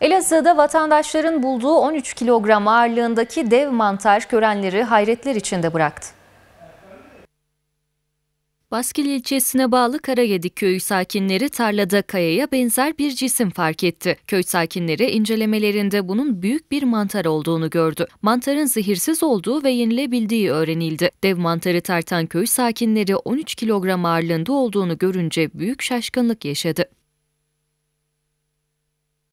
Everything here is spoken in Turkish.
Elazığ'da vatandaşların bulduğu 13 kilogram ağırlığındaki dev mantar görenleri hayretler içinde bıraktı. Baskil ilçesine bağlı Karayedik köyü sakinleri tarlada kayaya benzer bir cisim fark etti. Köy sakinleri incelemelerinde bunun büyük bir mantar olduğunu gördü. Mantarın zehirsiz olduğu ve yenilebildiği öğrenildi. Dev mantarı tartan köy sakinleri 13 kilogram ağırlığında olduğunu görünce büyük şaşkınlık yaşadı.